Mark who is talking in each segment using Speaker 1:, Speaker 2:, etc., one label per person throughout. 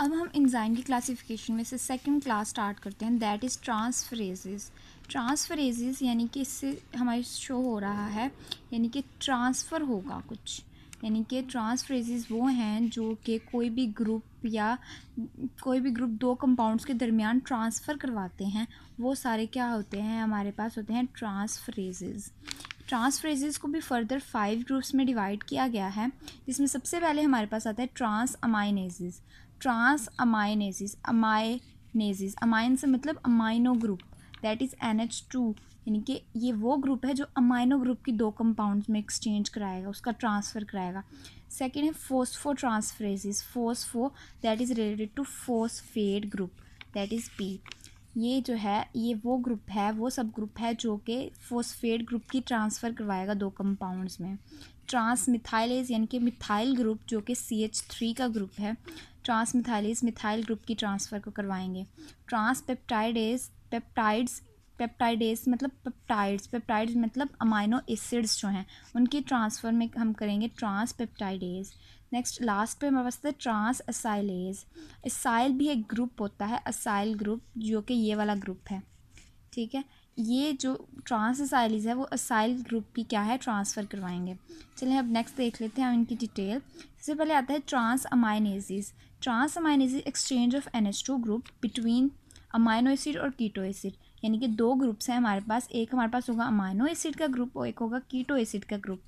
Speaker 1: अब हम इंजाइम की क्लासिफिकेशन में से सेकंड क्लास स्टार्ट करते हैं दैट इज़ ट्रांसफ्रेजेस ट्रांसफ्रेजेस यानी कि इससे हमारे शो हो रहा है यानी कि ट्रांसफ़र होगा कुछ यानी कि ट्रांसफ्रेजेस वो हैं जो कि कोई भी ग्रुप या कोई भी ग्रुप दो कंपाउंड्स के दरमियान ट्रांसफ़र करवाते हैं वो सारे क्या होते हैं हमारे पास होते हैं ट्रांसफ्रेजेस ट्रांसफ्रेजेस को भी फर्दर फाइव ग्रुप्स में डिवाइड किया गया है जिसमें सबसे पहले हमारे पास आता है transaminases transaminases aminases amine से मतलब amino group that is N H two यानी कि ये वो ग्रुप है जो अमाइनो ग्रुप की दो कंपाउंड में एक्सचेंज कराएगा उसका ट्रांसफ़र कराएगा सेकेंड है phosphotransferases phospho that is related to phosphate group that is P ये जो है ये वो ग्रुप है वो सब ग्रुप है जो कि फोसफेड ग्रुप की ट्रांसफ़र करवाएगा दो कंपाउंड्स में ट्रांस मिथाइलेज यानी कि मिथाइल ग्रुप जो कि सी एच थ्री का ग्रुप है ट्रांस मिथाइलेज मिथाइल ग्रुप की ट्रांसफ़र को करवाएंगे ट्रांस पेप्टाइडेज पेप्टाइड्स पेप्टाइडेस मतलब पेप्टाइड्स पेप्टाइड्स मतलब अमाइनो एसिड्स जो हैं उनकी ट्रांसफ़र में हम करेंगे ट्रांस पेप्टाइडेज नेक्स्ट लास्ट पे हमारे पास है ट्रांस असाइलेज असाइल भी एक ग्रुप होता है असाइल ग्रुप जो कि ये वाला ग्रुप है ठीक है ये जो ट्रांस असाइलीज है वो असाइल ग्रुप की क्या है ट्रांसफ़र करवाएंगे चलिए अब नेक्स्ट देख लेते हैं इनकी डिटेल सबसे पहले आता है transaminases transaminases exchange of N H two group between amino acid और कीटो एसिड यानी कि दो ग्रुप्स हैं हमारे पास एक हमारे पास होगा अमाइनो एसिड का ग्रुप और एक होगा कीटो एसिड का ग्रुप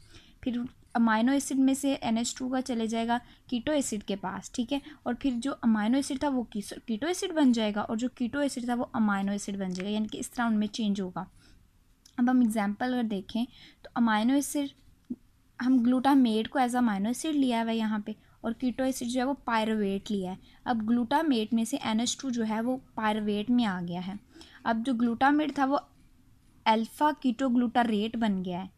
Speaker 1: फिर अमाइनो एसिड में से एन एच टू का चले जाएगा कीटो एसिड के पास ठीक है और फिर जो अमाइनो एसिड था वो कीटो एसिड बन जाएगा और जो कीटो एसिड था वो अमाइनो एसिड बन जाएगा यानी कि इस तरह उनमें चेंज होगा अब हम एग्जाम्पल अगर देखें तो अमाइनो एसिड हम ग्लूटामेट को एज अमाइनो एसिड लिया हुआ है यहाँ पर और कीटो एसिड जो है वो पायरवेट लिया है अब ग्लूटामेट में से एन एच टू जो है वो पायरवेट में आ गया है अब जो ग्लूटामेट था वो अल्फ़ा कीटो ग्लूटारेट बन गया है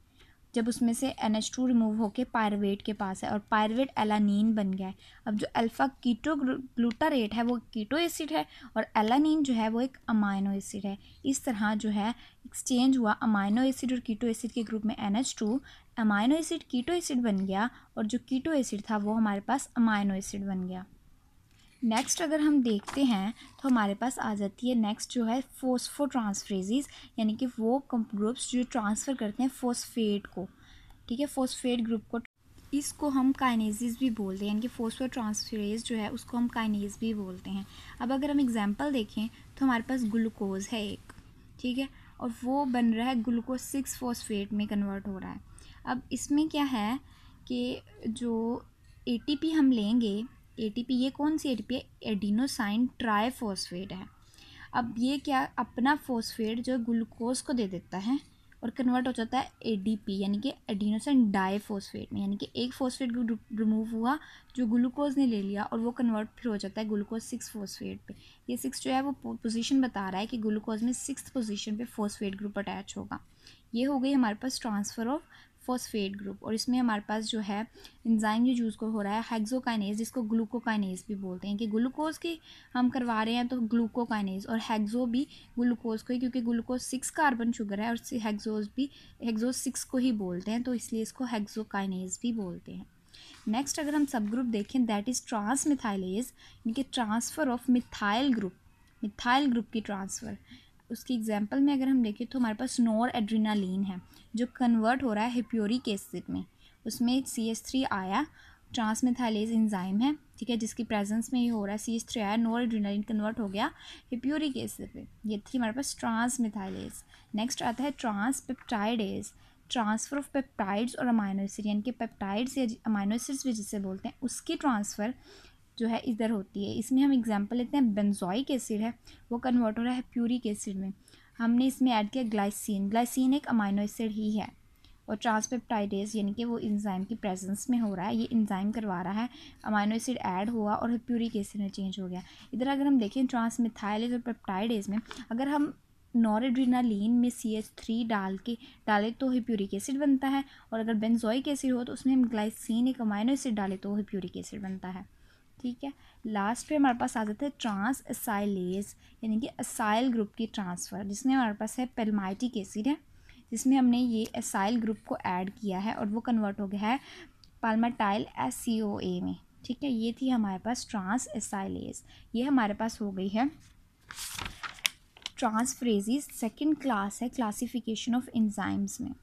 Speaker 1: जब उसमें से एन एच टू रिमूव होकर पायरवेट के पास है और पायरवेट एलानीन बन गया है अब जो अल्फ़ा कीटो ग्लूटारेट है वो कीटो एसिड है और एलानीन जो है वो एक अमाइनो एसिड है इस तरह जो है एक्सचेंज हुआ अमाइनो एसिड और कीटो एसिड के ग्रुप में N H two amino acid keto acid बन गया और जो कीटो एसिड था वो हमारे पास अमाइनो एसिड बन गया नेक्स्ट अगर हम देखते हैं तो हमारे पास आ जाती है नेक्स्ट जो है फोस्फो ट्रांसफ्रेजिज यानी कि वो ग्रुप्स जो ट्रांसफ़र करते हैं फोस्फेट को ठीक है फोस्फेट ग्रुप को इसको हम काइनेजिस भी बोलते हैं यानी कि फोस्फो ट्रांसफ्रेज जो है उसको हम काइनेज भी बोलते हैं अब अगर हम एग्ज़ाम्पल देखें तो हमारे पास ग्लूकोज है एक ठीक है और वो बन रहा है ग्लूकोज सिक्स फोस्फेट में कन्वर्ट हो रहा है अब इसमें क्या है कि जो ए हम लेंगे एटीपी ये कौन सी एटीपी है एडिनोसाइन ट्राईफॉस्फेट है अब ये क्या अपना फोस्फेट जो ग्लूकोज को दे देता है और कन्वर्ट हो जाता है एडीपी यानी कि एडिनोसिन डाईफोस्फेट में यानी कि एक फोस्फेट रिमूव हुआ जो ग्लूकोज ने ले लिया और वो कन्वर्ट फिर हो जाता है ग्लूकोज सिक्स फोस्फेट पे ये सिक्स जो है वो पोजीशन बता रहा है कि ग्लूकोज में सिक्स पोजीशन पे फोस्फेट ग्रुप अटैच होगा ये हो गई हमारे पास ट्रांसफ़र ऑफ फॉस्फेट ग्रुप और इसमें हमारे पास जो है इंजाइम जो यूज़ हो रहा है हैग्जोकाइनेज जिसको ग्लूकोकाइनेज भी बोलते हैं कि ग्लूकोज की हम करवा रहे हैं तो ग्लूकोकाइनेज और हेग्जो भी ग्लूकोज को ही क्योंकि ग्लूकोज सिक्स कार्बन शुगर है और हेग्जोज भी हैग्जोज सिक्स को ही बोलते हैं तो इसलिए इसको हैग्जोकाइनेज भी बोलते हैं नेक्स्ट अगर हम सब ग्रुप देखें दैट इज़ ट्रांस मिथाइलेज यानी कि transfer of methyl group methyl group की ट्रांसफ़र उसकी एग्जाम्पल में अगर हम देखें तो हमारे पास नोर एड्रीनालिन है जो कन्वर्ट हो रहा है हिप्योरिक एसिड में उसमें सी एस थ्री आया ट्रांसमिथाइलेज इंजाइम है ठीक है जिसकी प्रेजेंस में ये हो रहा है सी एस थ्री आया नोर एड्रीनालीन कन्वर्ट हो गया हिप्योरिक एसिड में ये थ्री हमारे पास ट्रांसमिथाइलेज नेक्स्ट आता है ट्रांसपेप्टाइडेज ट्रांसफ़र ऑफ पेप्टाइड्स और अमाइनो एसिड यानी कि पेप्टाइड्स या अमाइनो एसिड्स भी जिसे बोलते हैं उसकी ट्रांसफ़र जो है इधर होती है इसमें हम एग्जांपल लेते हैं बेंजोइक एसिड है वो कन्वर्ट हो रहा है प्यूरिक एसिड में हमने इसमें ऐड किया ग्लाइसिन ग्लाइसिन एक अमाइनो एसिड ही है और ट्रांसपेप्टाइडेज यानी कि वो इंजाइम की प्रेजेंस में हो रहा है ये इंजाइम करवा रहा है अमाइनो एसिड ऐड हुआ और प्यूरिक एसिड में चेंज हो गया इधर अगर हम देखें ट्रांसमिथाइलेज और पेप्टाइडेज में अगर हम नॉरेड्रीनालीन में सी एच थ्री डाल के डालें तो हिप्यूरिक एसिड बनता है और अगर बेंजोइक एसिड हो तो उसमें हम ग्लाइसिन एक अमाइनो एसिड डालें तो हिप्यूरिक एसिड बनता है ठीक है लास्ट पे हमारे पास आ जाता है ट्रांस असाइलेज यानी कि असाइल ग्रुप की ट्रांसफ़र जिसमें हमारे पास है पेलमाइटिक एसिड है जिसमें हमने ये असाइल ग्रुप को ऐड किया है और वो कन्वर्ट हो गया है पालमाटाइल एस सी ओ ए में ठीक है ये थी हमारे पास ट्रांस असाइलेज ये हमारे पास हो गई है ट्रांसफ्रेजिस सेकेंड क्लास है क्लासीफिकेशन ऑफ इन्जाइम्स में